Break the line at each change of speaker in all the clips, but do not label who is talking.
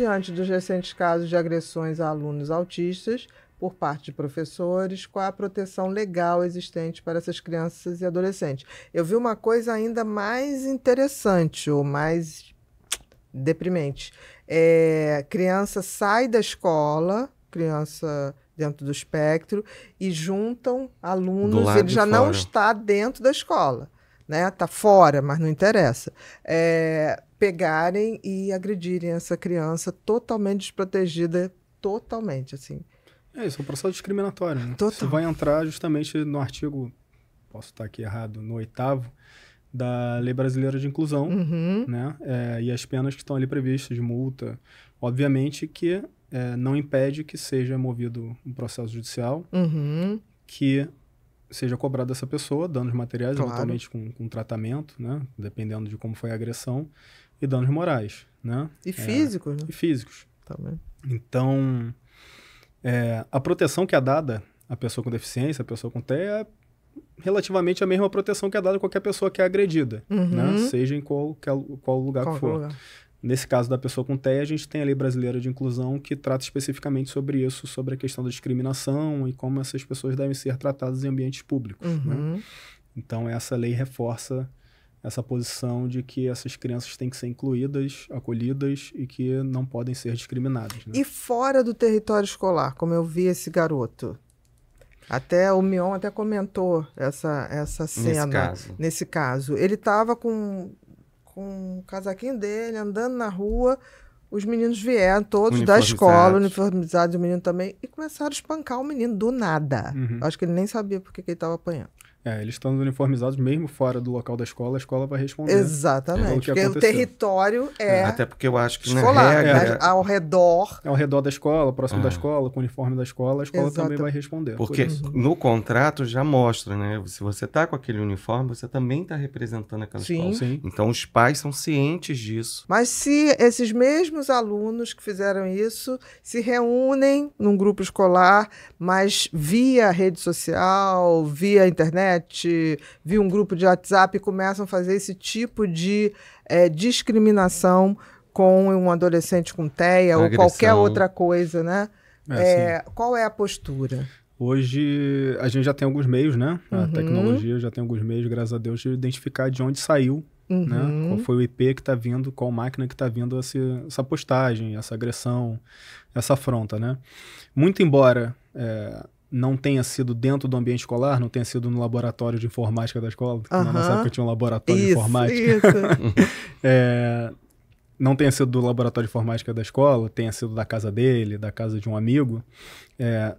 diante dos recentes casos de agressões a alunos autistas por parte de professores, qual a proteção legal existente para essas crianças e adolescentes. Eu vi uma coisa ainda mais interessante ou mais deprimente. É, criança sai da escola, criança dentro do espectro, e juntam alunos, ele já não está dentro da escola. Né? Tá fora, mas não interessa. É, pegarem e agredirem essa criança totalmente desprotegida, totalmente,
assim. É, isso é um processo discriminatório, né? Total. Isso vai entrar justamente no artigo, posso estar aqui errado, no oitavo, da Lei Brasileira de Inclusão, uhum. né? É, e as penas que estão ali previstas, de multa, obviamente que é, não impede que seja movido um processo judicial, uhum. que seja cobrado essa pessoa, danos materiais, claro. eventualmente com, com tratamento, né? Dependendo de como foi a agressão e danos morais, né? E é, físicos, né? E físicos. Também. Tá então, é, a proteção que é dada à pessoa com deficiência, à pessoa com TEA, é relativamente a mesma proteção que é dada a qualquer pessoa que é agredida, né? uhum. né? Seja em qual, qual lugar qual que for. Lugar. Nesse caso da pessoa com TEA, a gente tem a Lei Brasileira de Inclusão que trata especificamente sobre isso, sobre a questão da discriminação e como essas pessoas devem ser tratadas em ambientes públicos. Né? Uhum. Né? Então, essa lei reforça essa posição de que essas crianças têm que ser incluídas, acolhidas e que não podem ser discriminadas. Né? E
fora do território escolar, como eu vi esse garoto? Até o Mion até comentou essa, essa cena. Nesse caso. Nesse caso. Ele estava com, com o casaquinho dele, andando na rua. Os meninos vieram todos da escola, uniformizados, o menino também, e começaram a espancar o menino do nada. Uhum. Acho
que ele nem sabia porque que ele estava apanhando. É, eles estão uniformizados, mesmo fora do local da escola, a escola vai responder. É Exatamente, porque o
território
é, é. Até porque eu acho que né, escolar, na regra. Né,
é, ao redor. É ao redor da escola, próximo da ah. escola, com o uniforme da escola, a escola Exato. também vai responder. Porque por no
contrato já mostra, né? Se você está com aquele uniforme, você também está representando aquela Sim. escola. Sim. Então os pais são cientes disso.
Mas se esses mesmos alunos que fizeram isso se reúnem num grupo escolar, mas via rede social, via internet, internet, um grupo de WhatsApp, começam a fazer esse tipo de é, discriminação com um adolescente com TEA ou qualquer outra coisa, né? É, é, qual é a postura?
Hoje a gente já tem alguns meios, né? Uhum. A tecnologia já tem alguns meios, graças a Deus, de identificar de onde saiu, né? uhum. né? Qual foi o IP que está vindo, qual máquina que está vindo essa, essa postagem, essa agressão, essa afronta, né? Muito embora é, não tenha sido dentro do ambiente escolar, não tenha sido no laboratório de informática da escola, uhum. na nossa época tinha um laboratório isso, de informática. Isso. é, não tenha sido do laboratório de informática da escola, tenha sido da casa dele, da casa de um amigo. É,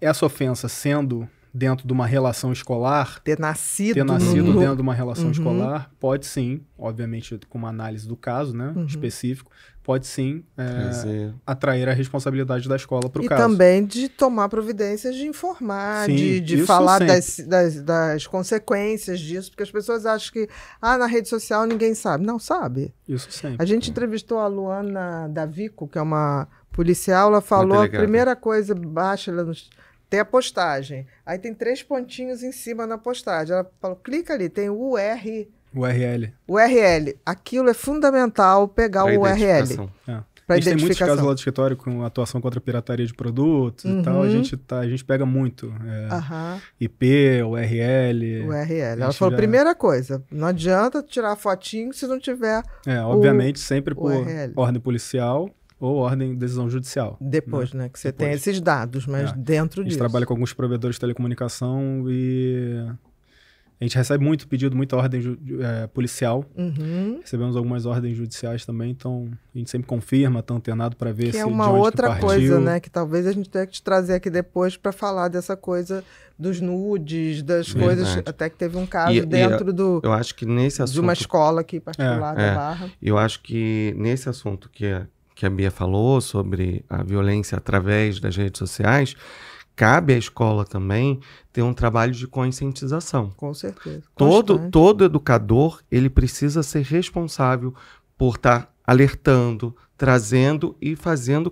essa ofensa sendo dentro de uma relação escolar. Ter nascido. Ter nascido dentro de uma relação uhum. escolar, pode sim, obviamente com uma análise do caso né, uhum. específico, pode sim é, atrair a responsabilidade da escola para o caso. E também
de tomar providências de informar, sim, de, de falar das, das, das, consequências disso, porque as pessoas acham que ah, na rede social ninguém sabe. Não sabe. Isso sempre. A gente entrevistou a Luana Davico, que é uma policial, ela falou a primeira coisa baixa, ela nos tem a postagem. Aí tem três pontinhos em cima na postagem. Ela falou, clica ali, tem o UR. URL. URL. Aquilo é fundamental pegar pra o URL. É. Pra a gente tem muitos casos lá do
escritório com atuação contra pirataria de produtos uhum. e tal. A uhum. gente, tá, a gente pega muito. É, uhum. IP, URL. URL. Ela falou, já... primeira
coisa, não adianta tirar fotinho se não tiver.
É, obviamente, o... sempre por URL. ordem policial ou ordem decisão judicial. Depois, né? né? Que você Depois. tem esses dados, mas é. dentro disso. A gente disso. trabalha com alguns provedores de telecomunicação e a gente recebe muito pedido, muita ordem é, policial. Uhum. Recebemos algumas ordens judiciais também, então a gente sempre confirma, está antenado para ver que é se é uma outra coisa, né?
Que talvez a gente tenha que te trazer aqui depois para falar dessa coisa dos nudes, das Verdade. coisas. Até que teve um caso e, dentro e, do.
Eu acho que nesse assunto. De uma escola aqui é, particular é, da Barra. Eu acho que nesse assunto que é que a Bia falou sobre a violência através das redes sociais, cabe à escola também ter um trabalho de conscientização. Com certeza. Todo, todo educador ele precisa ser responsável por estar tá alertando, trazendo e fazendo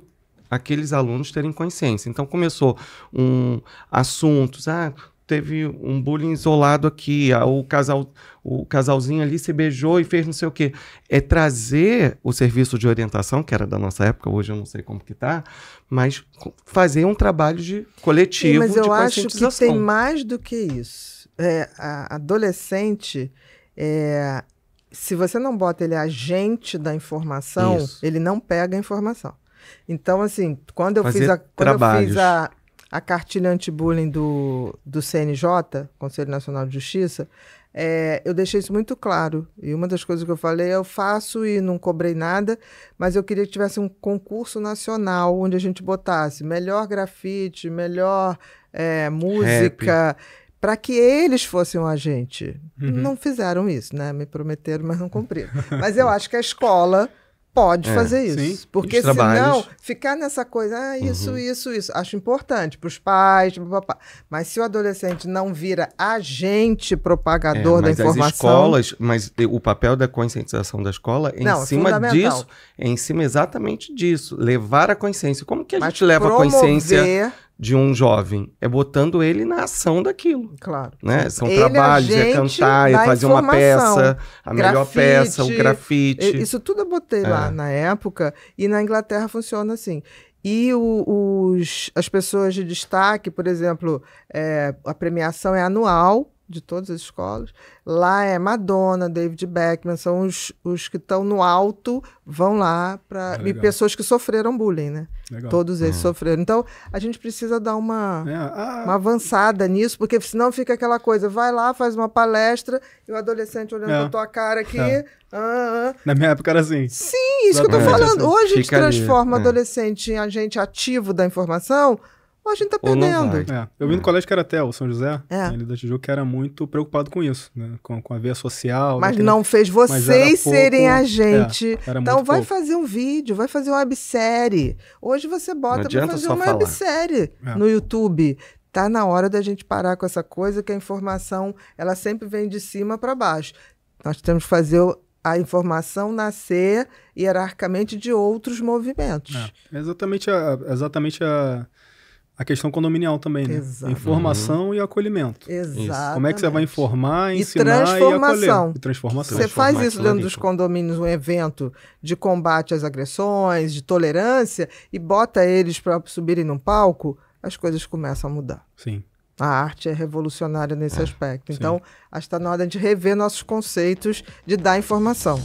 aqueles alunos terem consciência. Então começou um assuntos, ah, teve um bullying isolado aqui, o, casal, o casalzinho ali se beijou e fez não sei o quê. É trazer o serviço de orientação, que era da nossa época, hoje eu não sei como que tá, mas fazer um trabalho de coletivo, Sim, mas eu
acho que tem mais do que isso. É, adolescente, é, se você não bota ele agente da informação, isso. ele não pega a informação. Então, assim, quando eu Fazer fiz a. Quando eu fiz a a cartilha anti-bullying do, do CNJ, Conselho Nacional de Justiça, é, eu deixei isso muito claro. E uma das coisas que eu falei, é, eu faço e não cobrei nada, mas eu queria que tivesse um concurso nacional onde a gente botasse melhor grafite, melhor é, música, para que eles fossem um agente. Uhum. Não fizeram isso, né? Me prometeram, mas não cumpriram. mas eu acho que a escola pode é, fazer isso. Sim, porque senão, ficar nessa coisa, ah, uhum. isso, uhum. isso, isso, acho importante para os pais, papá. mas se o adolescente não vira agente propagador é, da informação... As escolas,
mas o papel da conscientização da escola é não, em cima disso, é em cima exatamente disso, levar a consciência. Como que a mas gente leva a consciência de um jovem é botando ele na ação daquilo. Claro. Né? São ele, é trabalhos, é cantar, é fazer uma peça, a grafite, melhor peça, o grafite. Isso
tudo eu botei é. lá na época. E na Inglaterra funciona assim. E o, os, as pessoas de destaque, por exemplo, é, a premiação é anual de todas as escolas. Lá é Madonna, David Beckman, são os, os que estão no alto, vão lá para. Ah, e pessoas que sofreram bullying, né? Legal. Todos eles uhum. sofreram. Então, a gente precisa dar uma, é, a... Ah. uma avançada nisso, porque senão fica aquela coisa: vai lá, faz uma palestra, e o adolescente olhando é. tua cara aqui. É. Ah, ah, ah. Na minha
época era assim. Sim, isso que eu tô falando. Hoje fica a gente transforma ali, é.
adolescente em agente ativo da informação a gente tá perdendo. É,
eu vim do é. colégio que era até o São José, é. ele da Tijuca, que era muito preocupado com isso, né? com, com a veia social. Mas né? não fez vocês serem a é, gente. É, então vai pouco.
fazer um vídeo, vai fazer uma websérie. Hoje você bota pra fazer uma falar. websérie é. no YouTube. Tá na hora da gente parar com essa coisa que a informação ela sempre vem de cima para baixo. Nós temos que fazer a informação
nascer hierarquicamente de outros movimentos. É, exatamente a, exatamente a a questão condominial também, né? Exato. Informação uhum. e acolhimento. Exato. Como é que você vai informar, ensinar e transformação. E, e transformação. Você faz isso é dentro dos
condomínios, um evento de combate às agressões, de tolerância, e bota eles para subirem num palco, as coisas começam a mudar. Sim. A arte é revolucionária nesse é, aspecto. Então, sim. acho que está na hora de rever nossos conceitos de dar informação.